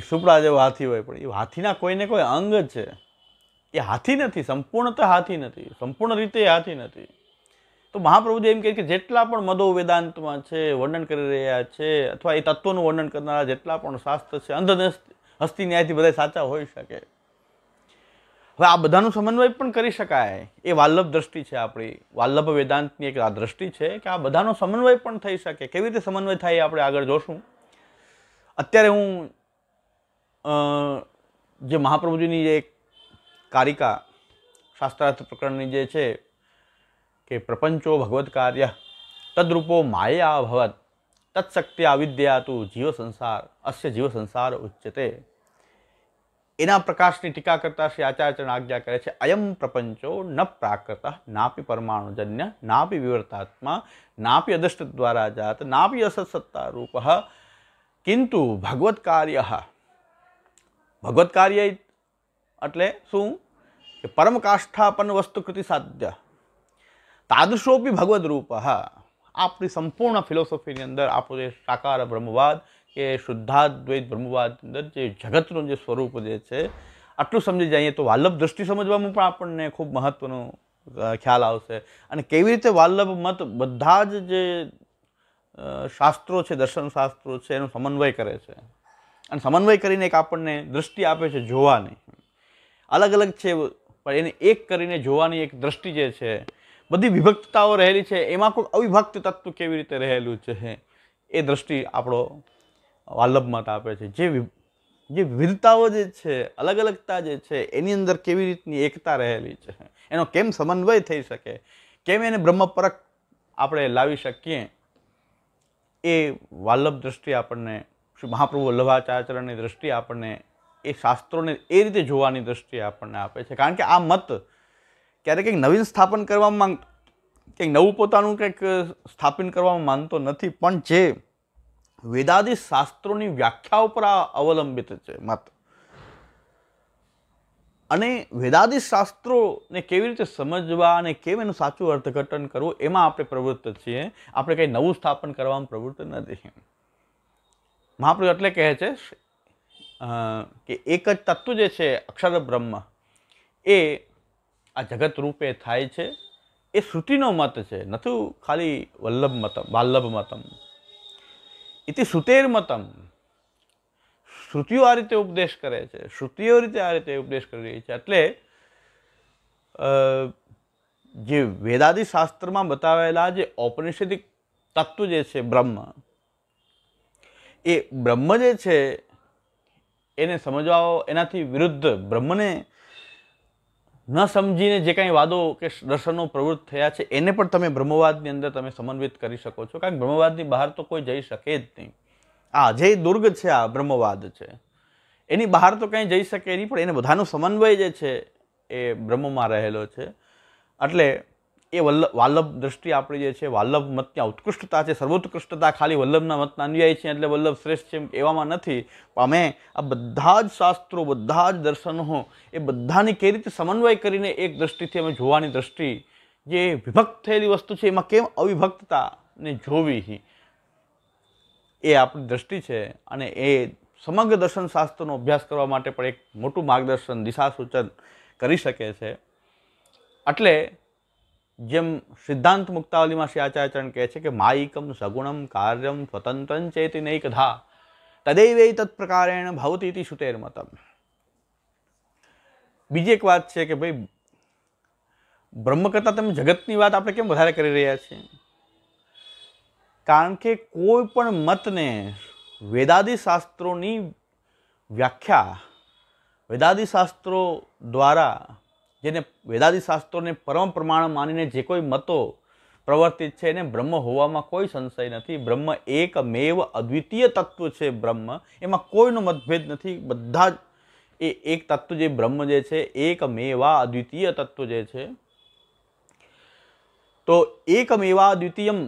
એક સુપડા જેવો હાથી હોય પણ એ હાથીના કોઈને કોઈ અંગ જ છે એ હાથી નથી સંપૂર્ણતઃ હાથી નથી સંપૂર્ણ રીતે એ હાથી નથી તો મહાપ્રભુજી એમ કહે કે જેટલા પણ મદો વેદાંતમાં છે વર્ણન કરી રહ્યા છે અથવા એ તત્વોનું વર્ણન કરનારા જેટલા પણ શાસ્ત્ર છે અંધદસ્ત હસ્તી ન્યાયથી બધા સાચા હોઈ શકે હવે આ બધાનો સમન્વય પણ કરી શકાય એ વાલ્લભ દ્રષ્ટિ છે આપણી વાલ્લભ વેદાંતની એક આ દ્રષ્ટિ છે કે આ બધાનો સમન્વય પણ થઈ શકે કેવી રીતે સમન્વય થાય આપણે આગળ જોશું અત્યારે હું જે મહાપ્રભુજીની જે એક કારિકા શાસ્ત્રાર્થ પ્રકરણની જે છે કે પ્રપંચો ભગવત કાર્ય તદરૂપો માયા ભવત તત્શક્ત્યા વિદ્યા તું જીવ સંસાર અસ્ય જીવ સંસાર ઉચ્યતે એના પ્રકાશની ટીકા કરતા શ્રી આચાર્ય આજ્ઞા કરે છે અયમ પ્રપંચો ન પ્રાકૃત નાપી પરમાણુજન્ય નાપી વિવર્તાત્મા નાપી અદૃષ્ટ દ્વારા જાત નાપી અસત્સત્તા રૂપ કિંતુ ભગવત કાર્ય ભગવત કાર્ય એટલે શું કે પરમકાષ્ઠાપન વસ્તુકૃતિ સાધ્ય તાદૃશોપી ભગવદ આપણી સંપૂર્ણ ફિલોસોફીની અંદર આપણો જે સાકાર બ્રહ્મવાદ કે શુદ્ધાદ્વૈત બ્રહ્મવાદ અંદર જે જગતનું જે સ્વરૂપ જે છે આટલું સમજી જઈએ તો વાલ્લભ દૃષ્ટિ સમજવામાં પણ આપણને ખૂબ મહત્ત્વનો ખ્યાલ આવશે અને કેવી રીતે વાલ્લભ મત બધા જ જે શાસ્ત્રો છે દર્શન શાસ્ત્રો છે એનો સમન્વય કરે છે અને સમન્વય કરીને એક આપણને દૃષ્ટિ આપે છે જોવાની અલગ અલગ છે પણ એને એક કરીને જોવાની એક દ્રષ્ટિ જે છે બધી વિભક્તતાઓ રહેલી છે એમાં કોઈ અવિભક્ત તત્વ કેવી રીતે રહેલું છે એ દ્રષ્ટિ આપણો વાલ્લભ મત આપે છે જે જે વિવિધતાઓ જે છે અલગ અલગતા જે છે એની અંદર કેવી રીતની એકતા રહેલી છે એનો કેમ સમન્વય થઈ શકે કેમ એને બ્રહ્મપરક આપણે લાવી શકીએ એ વાલ્લભ દ્રષ્ટિ આપણને શ્રી મહાપ્રભુ વલ્લભાચાર્યની દ્રષ્ટિ આપણને એ શાસ્ત્રોને એ રીતે જોવાની દ્રષ્ટિ આપણને આપે છે કારણ કે આ મત ક્યારેક કંઈક નવીન સ્થાપન કરવા માંગ કંઈક નવું પોતાનું કંઈક સ્થાપન કરવામાં માનતો નથી પણ જે વેદાદી શાસ્ત્રોની વ્યાખ્યાઓ પર આ અવલંબિત છે માત્ર અને વેદાદી શાસ્ત્રોને કેવી રીતે સમજવા અને કેવી એનું સાચું અર્થઘટન કરવું એમાં આપણે પ્રવૃત્ત છીએ આપણે કંઈ નવું સ્થાપન કરવામાં પ્રવૃત્ત નથી મહાપ્રભુ એટલે કહે છે કે એક જ તત્વ જે છે અક્ષર બ્રહ્મ એ આ જગત રૂપે થાય છે એ શ્રુતિનો મત છે નથી ખાલી વલ્લભ મતમ વાલ્લભ મતમ ઇતિ શ્રુતેર મતમ શ્રુતિઓ આ રીતે ઉપદેશ કરે છે શ્રુતિઓ રીતે આ રીતે ઉપદેશ કરી રહી છે એટલે જે વેદાદિ શાસ્ત્રમાં બતાવેલા જે ઔપનિષદિક તત્વ જે છે બ્રહ્મ એ બ્રહ્મ જે છે એને સમજાવો એનાથી વિરુદ્ધ બ્રહ્મને ન સમજીને જે કાંઈ વાદો કે દર્શનો પ્રવૃત્ત થયા છે એને પણ તમે બ્રહ્મવાદની અંદર તમે સમન્વિત કરી શકો છો કારણ કે બ્રહ્મવાદની બહાર તો કોઈ જઈ શકે જ નહીં આ જે દુર્ગ છે આ બ્રહ્મવાદ છે એની બહાર તો કંઈ જઈ શકે નહીં પણ એને બધાનો સમન્વય જે છે એ બ્રહ્મમાં રહેલો છે એટલે એ વલ્લભ વાલ્લભ દ્રષ્ટિ આપણી જે છે વાલ્લભ મતની ઉત્કૃષ્ટતા છે સર્વોત્કૃષ્ટતા ખાલી વલ્લભના મતના અનુયાયી છે એટલે વલ્લભ શ્રેષ્ઠ છે એવામાં નથી પણ અમે આ બધા જ શાસ્ત્રો બધા જ દર્શનો એ બધાની કઈ રીતે સમન્વય કરીને એક દ્રષ્ટિથી અમે જોવાની દ્રષ્ટિ જે વિભક્ત થયેલી વસ્તુ છે એમાં કેમ અવિભક્તતાને જોવી એ આપણી દ્રષ્ટિ છે અને એ સમગ્ર દર્શન શાસ્ત્રનો અભ્યાસ કરવા માટે પણ એક મોટું માર્ગદર્શન દિશા સૂચન કરી શકે છે એટલે જેમ સિદ્ધાંત મુક્તાવલીમાં શ્રી આચાર્યચરણ કહે છે કે માયિકમ સગુણમ કાર્યમ સ્વતંત્રમ ચેતી નૈકધા તદૈવે તત્પ્રકારેણ ભવતી સુતેર મતમ બીજી એક વાત છે કે ભાઈ બ્રહ્મ કરતાં તમે જગતની વાત આપણે કેમ વધારે કરી રહ્યા છીએ કારણ કે કોઈ પણ મતને વેદાદી શાસ્ત્રોની વ્યાખ્યા વેદાદી શાસ્ત્રો દ્વારા જેને વેદાદી શાસ્ત્રોને પરમ પ્રમાણ માનીને જે કોઈ મતો પ્રવર્તિત છે એને બ્રહ્મ હોવામાં કોઈ સંશય નથી બ્રહ્મ એકમેવ અદ્વિતીય તત્વ છે બ્રહ્મ એમાં કોઈનો મતભેદ નથી બધા જ એ એક તત્વ જે બ્રહ્મ જે છે એકમેવા અદ્વિતીય તત્વ જે છે તો એકમેવા દ્વિતીયમ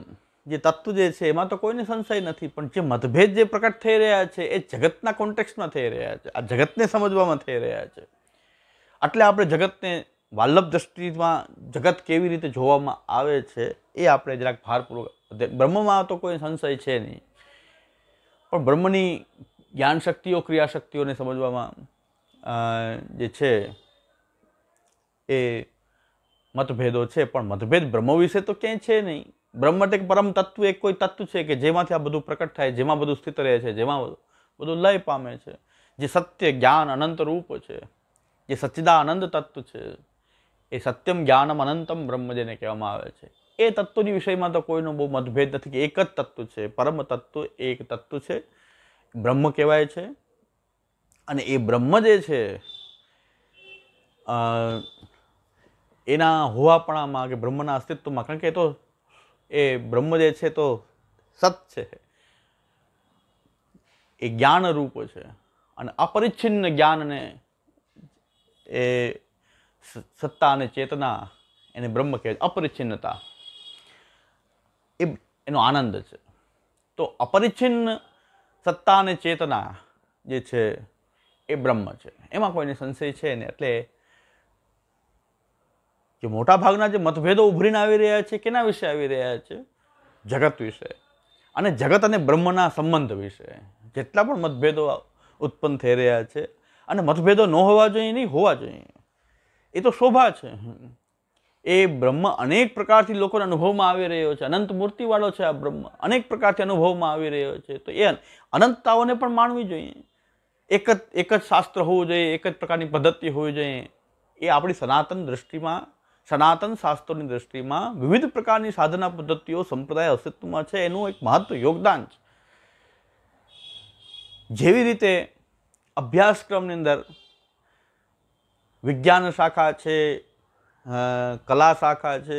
જે તત્વ જે છે એમાં તો કોઈને સંશય નથી પણ જે મતભેદ જે પ્રકટ થઈ રહ્યા છે એ જગતના કોન્ટેક્સમાં થઈ રહ્યા છે આ જગતને સમજવામાં થઈ રહ્યા છે એટલે આપણે જગતને વાલ્લભ દ્રષ્ટિમાં જગત કેવી રીતે જોવામાં આવે છે એ આપણે જરાક ભારપૂર્વક બ્રહ્મમાં તો કોઈ સંશય છે નહીં પણ બ્રહ્મની જ્ઞાન શક્તિઓ ક્રિયાશક્તિઓને સમજવામાં જે છે એ મતભેદો છે પણ મતભેદ બ્રહ્મ વિશે તો ક્યાંય છે નહીં બ્રહ્મ એટલે પરમ તત્વ એક કોઈ તત્વ છે કે જેમાંથી આ બધું પ્રકટ થાય જેમાં બધું સ્થિત રહે છે જેમાં બધું લય પામે છે જે સત્ય જ્ઞાન અનંત રૂપ છે જે સચ્ચિદાનંદ તત્વ છે એ સત્યમ જ્ઞાનમ અનંતમ બ્રહ્મ જેને કહેવામાં આવે છે એ તત્વની વિષયમાં તો કોઈનો બહુ મતભેદ નથી કે એક જ તત્વ છે પરમ તત્વ એક તત્વ છે બ્રહ્મ કહેવાય છે અને એ બ્રહ્મ જે છે એના હોવાપણામાં કે બ્રહ્મના અસ્તિત્વમાં કારણ કે તો એ બ્રહ્મ જે છે તો સત છે એ જ્ઞાન રૂપ છે અને અપરિચ્છિન્ન જ્ઞાનને એ સત્તા અને ચેતના એને બ્રહ્મ કહે છે અપરિચ્છિન્નતા એ એનો આનંદ છે તો અપરિચ્છિન્ન સત્તા અને ચેતના જે છે એ બ્રહ્મ છે એમાં કોઈને સંશય છે ને એટલે કે મોટાભાગના જે મતભેદો ઉભરીને આવી રહ્યા છે કેના વિશે આવી રહ્યા છે જગત વિશે અને જગત અને બ્રહ્મના સંબંધ વિશે જેટલા પણ મતભેદો ઉત્પન્ન થઈ રહ્યા છે અને મતભેદો ન હોવા જોઈએ નહીં હોવા જોઈએ એ તો શોભા છે એ બ્રહ્મ અનેક પ્રકારથી લોકોને અનુભવમાં આવી રહ્યો છે અનંત મૂર્તિવાળો છે આ બ્રહ્મ અનેક પ્રકારથી અનુભવમાં આવી રહ્યો છે તો એ અનંતતાઓને પણ માણવી જોઈએ એક જ એક જ શાસ્ત્ર હોવું જોઈએ એક જ પ્રકારની પદ્ધતિ હોવી જોઈએ એ આપણી સનાતન દૃષ્ટિમાં સનાતન શાસ્ત્રોની દૃષ્ટિમાં વિવિધ પ્રકારની સાધના પદ્ધતિઓ સંપ્રદાય અસ્તિત્વમાં છે એનું એક મહત્વ યોગદાન છે જેવી રીતે અભ્યાસક્રમની અંદર વિજ્ઞાન શાખા છે કલા શાખા છે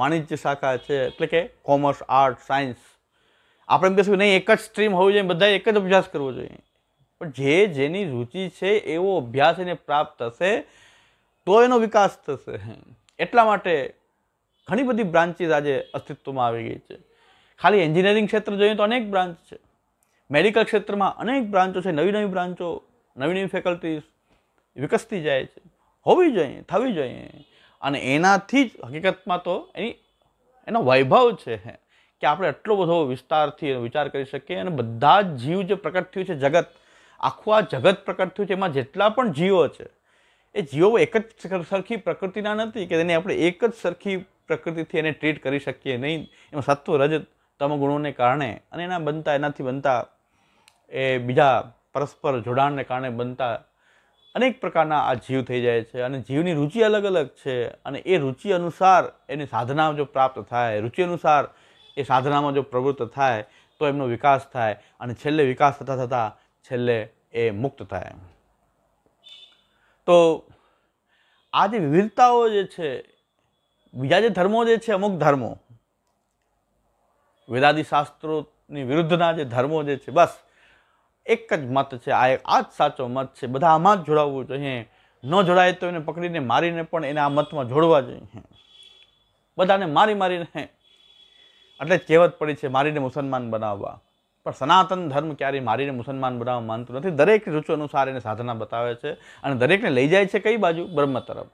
વાણિજ્ય શાખા છે એટલે કે કોમર્સ આર્ટ સાયન્સ આપણે એમ કહીશું નહીં એક જ સ્ટ્રીમ હોવી જોઈએ બધા એક જ અભ્યાસ કરવો જોઈએ પણ જે જેની રુચિ છે એવો અભ્યાસ એને પ્રાપ્ત થશે તો એનો વિકાસ થશે એટલા માટે ઘણી બધી બ્રાન્ચીસ આજે અસ્તિત્વમાં આવી ગઈ છે ખાલી એન્જિનિયરિંગ ક્ષેત્ર જોઈએ તો અનેક બ્રાન્ચ છે મેડિકલ ક્ષેત્રમાં અનેક બ્રાન્ચો છે નવી નવી બ્રાન્ચો નવી નવી ફેકલ્ટીઝ વિકસતી જાય છે હોવી જોઈએ થવી જોઈએ અને એનાથી જ હકીકતમાં તો એની એનો વૈભવ છે કે આપણે એટલો બધો વિસ્તારથી વિચાર કરી શકીએ અને બધા જ જીવ જે પ્રકટ થયું છે જગત આખું આ જગત પ્રકટ થયું છે એમાં જેટલા પણ જીવો છે એ જીવો એક જ સરખી પ્રકૃતિના નથી કે તેને આપણે એક જ સરખી પ્રકૃતિથી એને ટ્રીટ કરી શકીએ નહીં એમાં સત્વ રજત તમ ગુણોને કારણે અને એના બનતા એનાથી બનતા એ બીજા પરસ્પર જોડાણને કારણે બનતા અનેક પ્રકારના આ જીવ થઈ જાય છે અને જીવની રુચિ અલગ અલગ છે અને એ રુચિ અનુસાર એની સાધના જો પ્રાપ્ત થાય રુચિ અનુસાર એ સાધનામાં જો પ્રવૃત્ત થાય તો એમનો વિકાસ થાય અને છેલ્લે વિકાસ થતાં થતાં છેલ્લે એ મુક્ત થાય તો આ જે વિવિધતાઓ જે છે બીજા જે ધર્મો જે છે અમુક ધર્મો વેદાદિ શાસ્ત્રોની વિરુદ્ધના જે ધર્મો જે છે બસ એક જ મત છે આ આ જ સાચો મત છે બધા આમાં જ જોડાવવું જોઈએ ન જોડાય તો એને પકડીને મારીને પણ એને આ મતમાં જોડવા જોઈએ બધાને મારી મારીને એટલે કહેવત પડી છે મારીને મુસલમાન બનાવવા પણ સનાતન ધર્મ ક્યારેય મારીને મુસલમાન બનાવવા માનતું નથી દરેક ઋતુ અનુસાર એને સાધના બતાવે છે અને દરેકને લઈ જાય છે કઈ બાજુ બ્રહ્મ તરફ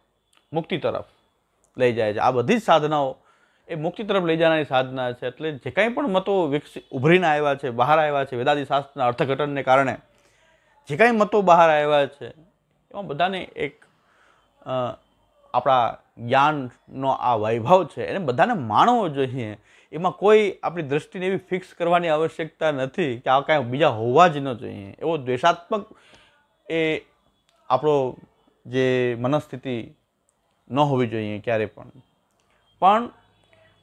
મુક્તિ તરફ લઈ જાય છે આ બધી જ સાધનાઓ એ મુક્તિ તરફ લઈ જવાની સાધના છે એટલે જે કાંઈ પણ મતો વિકસિત ઉભરીને આવ્યા છે બહાર આવ્યા છે વેદાદી શાસ્ત્રના અર્થઘટનને કારણે જે કાંઈ મતો બહાર આવ્યા છે એમાં બધાને એક આપણા જ્ઞાનનો આ વૈભવ છે એને બધાને માણવો જોઈએ એમાં કોઈ આપણી દૃષ્ટિને એવી ફિક્સ કરવાની આવશ્યકતા નથી કે આ કાંઈ બીજા હોવા જ ન જોઈએ એવો દ્વેષાત્મક એ આપણો જે મનસ્થિતિ ન હોવી જોઈએ ક્યારેય પણ પણ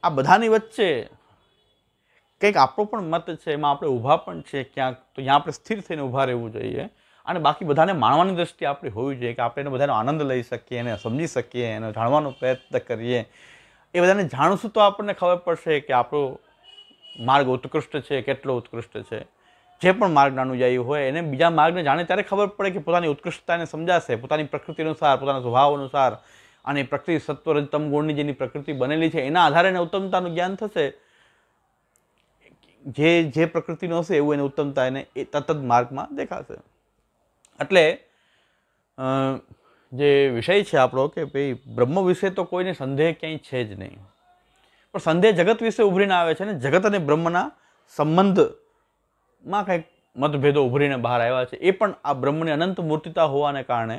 આ બધાની વચ્ચે કંઈક આપણો પણ મત છે એમાં આપણે ઊભા પણ છે ક્યાંક તો ત્યાં આપણે સ્થિર થઈને ઊભા રહેવું જોઈએ અને બાકી બધાને માણવાની દ્રષ્ટિ આપણે હોવી જોઈએ કે આપણે એને બધાનો આનંદ લઈ શકીએ એને સમજી શકીએ એને જાણવાનો પ્રયત્ન કરીએ એ બધાને જાણશું તો આપણને ખબર પડશે કે આપણો માર્ગ ઉત્કૃષ્ટ છે કેટલો ઉત્કૃષ્ટ છે જે પણ માર્ગના અનુયાયી હોય એને બીજા માર્ગને જાણે ત્યારે ખબર પડે કે પોતાની ઉત્કૃષ્ટતાને સમજાશે પોતાની પ્રકૃતિ અનુસાર પોતાના સ્વભાવ અનુસાર અને પ્રકૃતિ સત્વ રજતમ ગુણની જેની પ્રકૃતિ બનેલી છે એના આધારે એને ઉત્તમતાનું જ્ઞાન થશે જે જે પ્રકૃતિનું હશે એવું એને ઉત્તમતા એને એ તત્ત જ માર્ગમાં દેખાશે એટલે જે વિષય છે આપણો કે ભાઈ બ્રહ્મ વિશે તો કોઈને સંદેહ ક્યાંય છે જ નહીં પણ સંદેહ જગત વિશે ઉભરીને આવે છે ને જગત અને બ્રહ્મના સંબંધમાં કંઈક મતભેદો ઉભરીને બહાર આવ્યા છે એ પણ આ બ્રહ્મની અનંત મૂર્તિતા હોવાને કારણે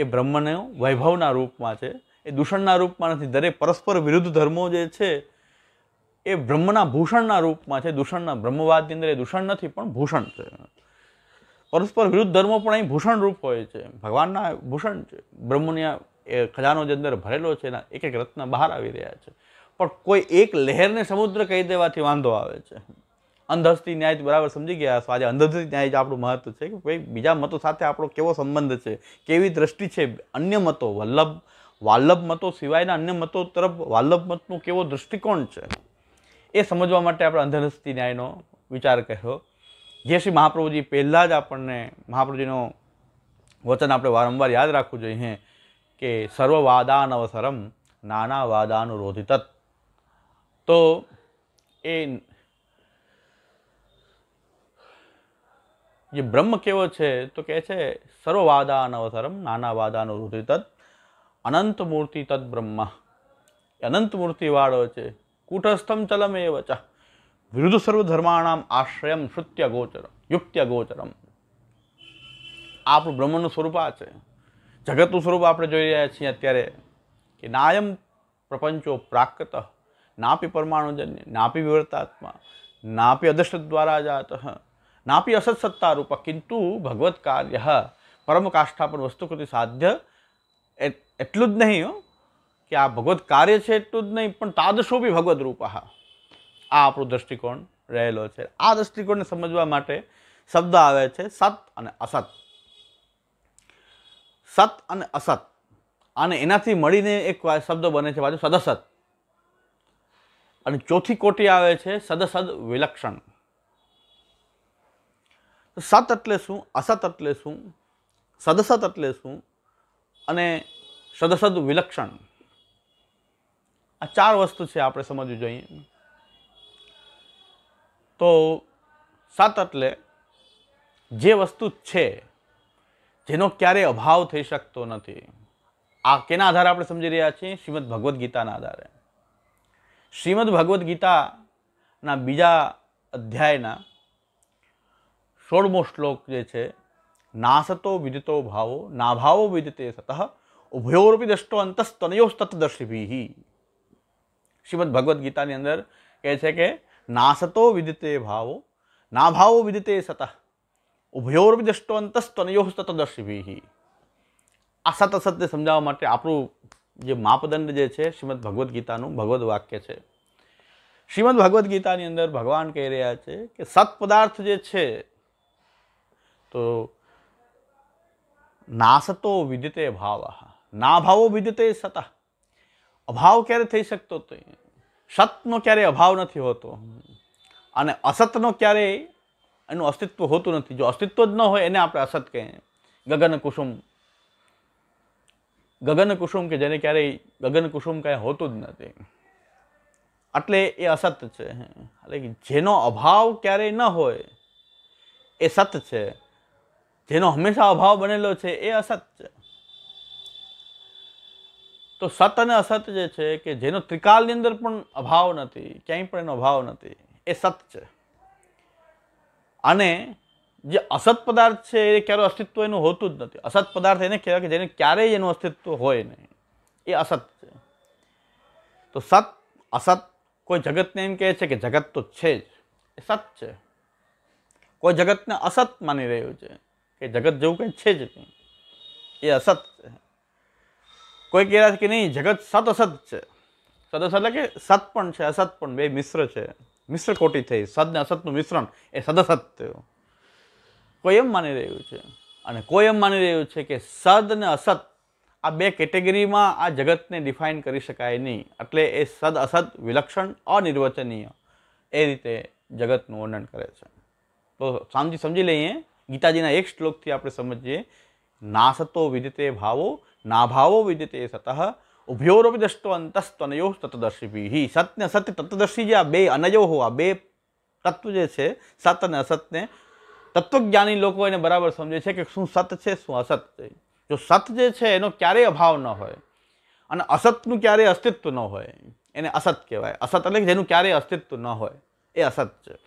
એ બ્રહ્મને વૈભવના રૂપમાં છે એ દૂષણના રૂપમાં નથી દરેક પરસ્પર વિરુદ્ધ ધર્મો જે છે એ બ્રહ્મના ભૂષણના રૂપમાં છે દૂષણના બ્રહ્મવાદની અંદર એ દૂષણ નથી પણ ભૂષણ છે પરસ્પર વિરુદ્ધ ધર્મો પણ અહીં ભૂષણ રૂપ હોય છે ભગવાનના ભૂષણ છે બ્રહ્મની એ ખજાનો જે અંદર ભરેલો છે એના એક એક રત્ન બહાર આવી રહ્યા છે પણ કોઈ એક લહેરને સમુદ્ર કહી દેવાથી વાંધો આવે છે અંધસ્તી ન્યાય બરાબર સમજી ગયા છો આજે અંધસ્તી ન્યાય જ આપણું મહત્વ છે કે ભાઈ બીજા મતો સાથે આપણો કેવો સંબંધ છે કેવી દ્રષ્ટિ છે અન્ય મતો વલ્લભ વાલ્લભ મતો સિવાયના અન્ય મતો તરફ વાલ્લભ મતનો કેવો દૃષ્ટિકોણ છે એ સમજવા માટે આપણે અંધરસ્તી ન્યાયનો વિચાર કર્યો જે શ્રી મહાપ્રભુજી પહેલાં જ આપણને મહાપ્રભુજીનો વચન આપણે વારંવાર યાદ રાખવું જોઈએ કે સર્વવાદાનવસરમ નાના વાદાનુરોધિતત તો એ જે બ્રહ્મ કેવો છે તો કહે છે સર્વવાદાનવસરમ નાના વાદાનું રુધિ તત્ અનંત મૂર્તિ તદ બ્રહ્મ અનંત મૂર્તિવાળો છે કૂટસ્થમ ચલમ એ વચ વિરુદ્ધ સર્વધર્માણામ આશ્રયમ શ્રુત્ય ગોચરમ યુક્ત્ય ગોચરમ આપણું બ્રહ્મનું સ્વરૂપ આ છે જગતનું સ્વરૂપ આપણે જોઈ રહ્યા છીએ અત્યારે કે નાયમ પ્રપંચો પ્રાકૃત નાપી પરમાણુજન્ય નાપી વિવર્તાત્મા નાપી અદૃષ્ટ દ્વારા જાત નાપી नापि રૂપ કિંતુ ભગવત કાર્ય પરમ કાષ્ઠા પર વસ્તુકૃતિ સાધ્ય એટલું જ નહીં કે આ ભગવત કાર્ય છે એટલું જ નહીં પણ તાદશો બી ભગવદ રૂપ આ આપણો દૃષ્ટિકોણ રહેલો છે આ દૃષ્ટિકોણને સમજવા માટે શબ્દ આવે છે સત અને અસત સત અને અસત અને એનાથી મળીને એક શબ્દ બને છે બાજુ સદસત અને ચોથી કોટી આવે છે સદસદ વિલક્ષણ સત એટલે શું અસત એટલે શું સદસત એટલે શું અને સદસદ વિલક્ષણ આ ચાર વસ્તુ છે આપણે સમજવું જોઈએ તો સત એટલે જે વસ્તુ છે જેનો ક્યારેય અભાવ થઈ શકતો નથી આ કેના આધારે આપણે સમજી રહ્યા છીએ શ્રીમદ ભગવદ્ ગીતાના આધારે શ્રીમદ ભગવદ્ ગીતાના બીજા અધ્યાયના સોળમો શ્લોક જે છે નાસતો વિદિતો ભાવો નાભાવો વિદિતે સતઃ ઉભયોરપી દષ્ટો અંતસ્તનયોસ્તત્દર્શિભી શ્રીમદ ભગવદ્ ગીતાની અંદર કહે છે કે નાસતો વિદિતે ભાવો નાભાવો વિદિતે સતઃ ઉભયોરપી દષ્ટો અંતસ્તનયોસ્તત્દર્શિભી આ સત અસત્ય સમજાવવા માટે આપણું જે માપદંડ જે છે શ્રીમદ ભગવદ્ ગીતાનું ભગવદ્ વાક્ય છે શ્રીમદ ભગવદ્ ગીતાની અંદર ભગવાન કહી રહ્યા છે કે સત પદાર્થ જે છે તો નાસતો વિદ્યતે ભાવ ના ભાવો વિદ્યતે સતા અભાવ ક્યારે થઈ શકતો તો સતનો ક્યારે અભાવ નથી હોતો અને અસતનો ક્યારે એનું અસ્તિત્વ હોતું નથી જો અસ્તિત્વ જ ન હોય એને આપણે અસત કહીએ ગગન કુસુમ ગગન કુસુમ કે જેને ક્યારેય ગગન કુસુમ કાંઈ હોતું જ નથી એટલે એ અસત છે એટલે જેનો અભાવ ક્યારેય ન હોય એ સત છે જેનો હંમેશા અભાવ બનેલો છે એ અસત તો સત અને અસત જે છે કે જેનો ત્રિકાલની અંદર પણ અભાવ નથી ક્યાંય પણ એનો અભાવ નથી એ સત છે અને જે અસત પદાર્થ છે એ ક્યારે અસ્તિત્વ એનું હોતું જ નથી અસત પદાર્થ એને કહેવાય કે જેને ક્યારેય એનું અસ્તિત્વ હોય નહીં એ અસત છે તો સત અસત કોઈ જગતને એમ કહે છે કે જગત તો છે જ એ સત છે કોઈ જગતને અસત માની રહ્યું છે કે જગત જેવું કંઈ છે જ નહીં એ અસત છે કોઈ કહેરા કે નહીં જગત સત અસત છે સત અસત એટલે કે સત પણ છે અસત પણ બે મિશ્ર છે મિશ્ર કોટી થઈ સદ ને અસતનું મિશ્રણ એ સદસત થયું કોઈ એમ માની રહ્યું છે અને કોઈ એમ માની રહ્યું છે કે સદ ને અસત આ બે કેટેગરીમાં આ જગતને ડિફાઇન કરી શકાય નહીં એટલે એ સદ અસત વિલક્ષણ અનિર્વચનીય એ રીતે જગતનું વર્ણન કરે છે તો શાંતિ સમજી લઈએ ગીતાજીના એક શ્લોકથી આપણે સમજીએ નાસતો વિદ્યતે ભાવો ના ભાવો વિદ્યતે સતઃ ઉભયોરપી દષ્ટો અંતસ્તનયો તત્તદર્શી સત્ય સત્ય તત્તદર્શી જે આ બે અનયો હો આ બે તત્વ જે છે સત અને અસતને તત્વજ્ઞાની લોકો એને બરાબર સમજે છે કે શું સત છે શું અસત છે જો સત જે છે એનો ક્યારેય અભાવ ન હોય અને અસતનું ક્યારેય અસ્તિત્વ ન હોય એને અસત કહેવાય અસત એટલે જેનું ક્યારેય અસ્તિત્વ ન હોય એ અસત છે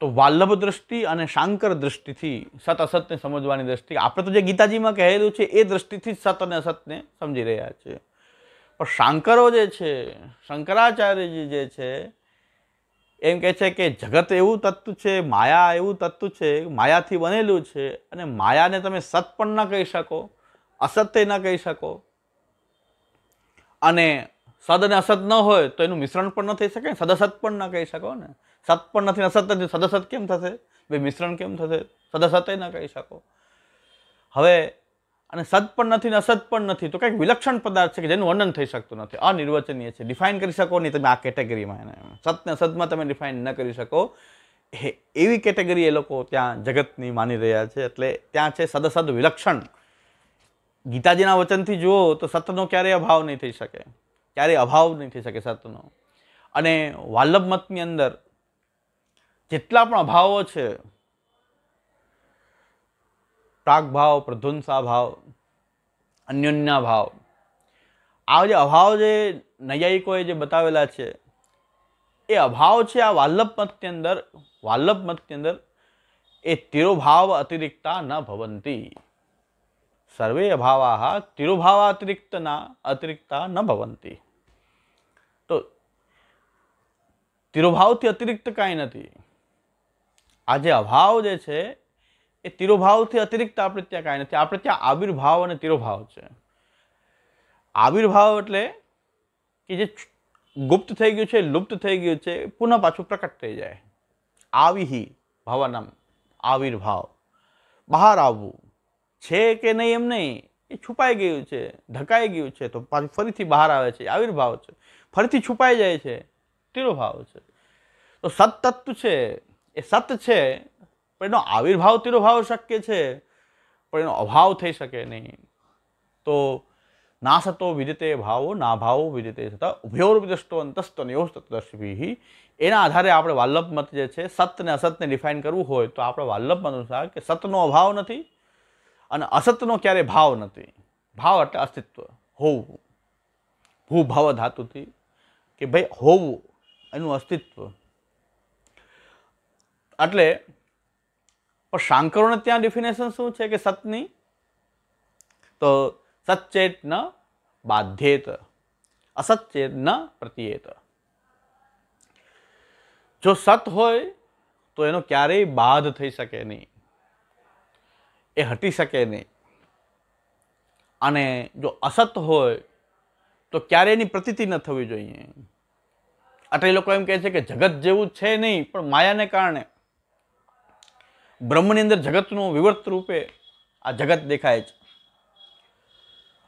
તો વાલ્લભ દ્રષ્ટિ અને શાંકર દ્રષ્ટિથી સત અસતને સમજવાની દ્રષ્ટિ આપણે તો જે ગીતાજીમાં કહેલું છે એ દ્રષ્ટિથી સત અને અસતને સમજી રહ્યા છે પણ શાંકરો જે છે શંકરાચાર્યજી જે છે એમ કહે છે કે જગત એવું તત્વ છે માયા એવું તત્વ છે માયાથી બનેલું છે અને માયાને તમે સત પણ ન કહી શકો અસત્ય ન કહી શકો અને સદ અને અસત ન હોય તો એનું મિશ્રણ પણ ન થઈ શકે સદસત પણ ન કહી શકો ને સત પણ નથી અસત નથી સદસત કેમ થશે બે મિશ્રણ કેમ થશે સદસત ન કહી શકો હવે અને સદ પણ નથી ને અસત પણ નથી તો કંઈક વિલક્ષણ પદાર્થ છે કે જેનું વર્ણન થઈ શકતું નથી અનિર્વચનીય છે ડિફાઇન કરી શકો નહીં તમે આ કેટેગરીમાં એને સતને સદમાં તમે ડિફાઇન ન કરી શકો એવી કેટેગરી એ લોકો ત્યાં જગતની માની રહ્યા છે એટલે ત્યાં છે સદસદ વિલક્ષણ ગીતાજીના વચનથી જુઓ તો સતનો ક્યારેય અભાવ નહીં થઈ શકે ક્યારેય અભાવ નહીં થઈ શકે સતનો અને વાલ્લભ મતની અંદર જેટલા પણ અભાવો છે પ્રાગભાવ પ્રધ્વંસા ભાવ અન્યોન્યા ભાવ આ જે અભાવ જે નૈયાયિકોએ જે બતાવેલા છે એ અભાવ છે આ વાલ્લભ મતની અંદર વાલ્લભ મતની અંદર એ તિરુભાવ અતિરિક્તા ન ભવંતી સર્વે અભાવા તિરોભાવ અતિરિક્તના અતિરિક્તા ન ભવંતી તો તિરુભાવથી અતિરિક્ત કાંઈ નથી આ જે અભાવ જે છે એ તિરોભાવથી અતિરિક્ત આપણે ત્યાં કાંઈ નથી આપણે ત્યાં આવિર્ભાવ અને તિરોભાવ છે આવિર્ભાવ એટલે કે જે ગુપ્ત થઈ ગયું છે લુપ્ત થઈ ગયું છે પુનઃ પાછું પ્રકટ થઈ જાય આવિહિ ભાવનામ આવિર્ભાવ બહાર આવવું છે કે નહીં એમ નહીં એ છુપાઈ ગયું છે ઢકાઈ ગયું છે તો પાછું ફરીથી બહાર આવે છે આવિર્ભાવ છે ફરીથી છુપાઈ જાય છે તિરોભાવ છે તો સતતત્વ છે એ સત છે પણ એનો આવિર્ભાવ તિરોભાવ શક્ય છે પણ એનો અભાવ થઈ શકે નહીં તો ના સતો વિદિતે ભાવો ના ભાવો વિદિતે થતા ઉભયોરવિદષ્ટો અંતસ્તનયોસ્તદર્શિભી એના આધારે આપણે વાલ્લભ મત જે છે સત્યને અસતને ડિફાઇન કરવું હોય તો આપણે વાલ્લભ મત અનુસાર કે સતનો અભાવ નથી અને અસતનો ક્યારે ભાવ નથી ભાવ એટલે અસ્તિત્વ હોવું ભૂભાવ ધાતુથી કે ભાઈ હોવું એનું અસ્તિત્વ એટલે પણ શાંકરોને ત્યાં ડિફિનેશન શું છે કે સતની તો સચ્ચેત ન બાધ્યેત અસચ્ચેત ન પ્રત્યેત જો સત હોય તો એનો ક્યારેય બાધ થઈ શકે નહીં એ હટી શકે નહીં અને જો અસત હોય તો ક્યારેય એની પ્રતીતિ ન થવી જોઈએ એટલે એ લોકો એમ કહે છે કે જગત જેવું છે નહીં પણ માયાને કારણે બ્રહ્મની અંદર જગતનું વિવર્ત રૂપે આ જગત દેખાય છે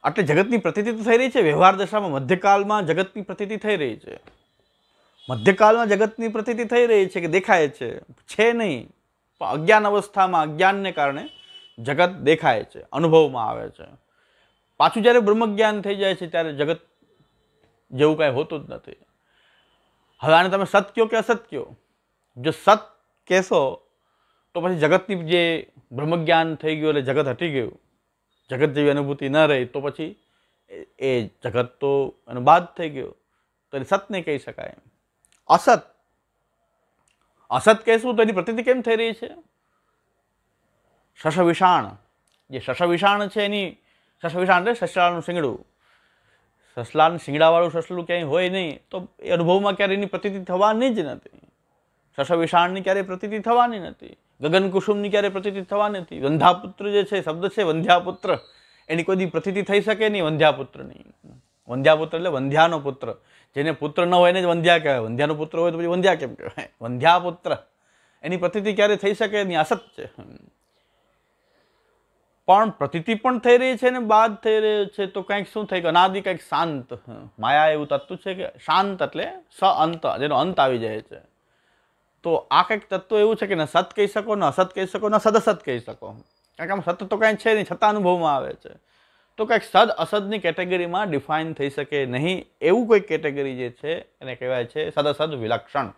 આટલે જગતની પ્રતિતિ તો થઈ રહી છે વ્યવહાર દશામાં મધ્યકાલમાં જગતની પ્રતિતિ થઈ રહી છે મધ્યકાલમાં જગતની પ્રતિતિ થઈ રહી છે કે દેખાય છે છે નહીં પણ અજ્ઞાન અવસ્થામાં અજ્ઞાનને કારણે જગત દેખાય છે અનુભવમાં આવે છે પાછું જ્યારે બ્રહ્મજ્ઞાન થઈ જાય છે ત્યારે જગત જેવું કાંઈ હોતું જ નથી હવે આને તમે સત કહો કે અસત કયો જો સત કહેશો તો પછી જગતની જે બ્રહ્મજ્ઞાન થઈ ગયું એટલે જગત હટી ગયું જગત જેવી અનુભૂતિ ન રહી તો પછી એ જગત તો એનો બાદ થઈ ગયો તો એને સત નહીં કહી શકાય અસત અસત કહેશું તો એની પ્રતિતિ કેમ થઈ રહી છે શશવિષાણ જે શશવિષાણ છે એની શશવિષાણ એટલે સસલાનું શિંગડું સસલાનું શિંગડાવાળું સસલું ક્યાંય હોય નહીં તો એ અનુભવમાં ક્યારેય એની પ્રતિતિ થવાની જ નથી શશવિષાણની ક્યારેય પ્રતિતિ થવાની નથી ગગનકુસુમની ક્યારે પ્રતીતિ થવા નથી વંધ્યાપુત્ર જે છે શબ્દ છે વંધ્યાપુત્ર એની કોઈ પ્રતીતિ થઈ શકે નહીં વંધ્યાપુત્રની વંધ્યાપુત્ર એટલે વંધ્યાનો પુત્ર જેને પુત્ર ન હોય એને જ વંધ્યા કહેવાય વંધ્યાનો પુત્ર હોય તો પછી વંધ્યા કેમ કહેવાય વંધ્યાપુત્ર એની પ્રતિતિ ક્યારે થઈ શકે એની અસત છે પણ પ્રતિતિ પણ થઈ રહી છે ને બાદ થઈ રહ્યો છે તો કંઈક શું થઈ અનાદિ કંઈક શાંત માયા એવું તત્વ છે કે શાંત એટલે સ અંત જેનો અંત આવી જાય છે તો આ કંઈક તત્વ એવું છે કે ન સત કહી શકો ન અસત કહી શકો ન સદસત કહી શકો કારણ કે આમ સત તો કાંઈ છે નહીં છતાં અનુભવમાં આવે છે તો કંઈક સદ અસદની કેટેગરીમાં ડિફાઇન થઈ શકે નહીં એવું કોઈ કેટેગરી જે છે એને કહેવાય છે સદસદ વિલક્ષણ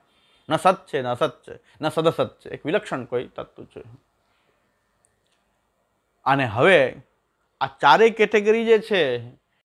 ન સત છે ન અસત છે ન સદસત છે એક વિલક્ષણ કોઈ તત્વ છે અને હવે આ ચારેય કેટેગરી જે છે